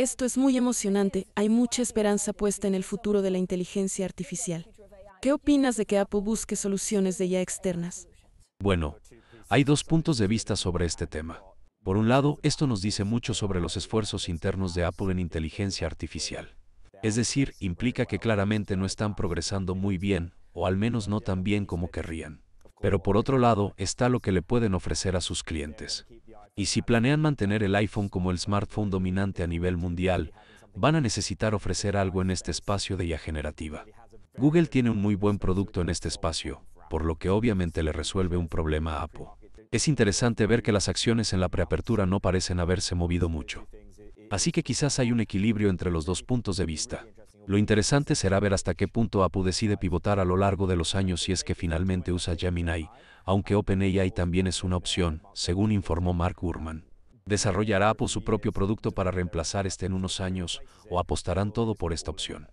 Esto es muy emocionante, hay mucha esperanza puesta en el futuro de la inteligencia artificial. ¿Qué opinas de que Apple busque soluciones de ya externas? Bueno, hay dos puntos de vista sobre este tema. Por un lado, esto nos dice mucho sobre los esfuerzos internos de Apple en inteligencia artificial. Es decir, implica que claramente no están progresando muy bien, o al menos no tan bien como querrían. Pero por otro lado, está lo que le pueden ofrecer a sus clientes. Y si planean mantener el iPhone como el smartphone dominante a nivel mundial, van a necesitar ofrecer algo en este espacio de IA generativa. Google tiene un muy buen producto en este espacio, por lo que obviamente le resuelve un problema a Apple. Es interesante ver que las acciones en la preapertura no parecen haberse movido mucho. Así que quizás hay un equilibrio entre los dos puntos de vista. Lo interesante será ver hasta qué punto Apu decide pivotar a lo largo de los años si es que finalmente usa Gemini, aunque OpenAI también es una opción, según informó Mark Gurman. ¿Desarrollará Apu su propio producto para reemplazar este en unos años o apostarán todo por esta opción?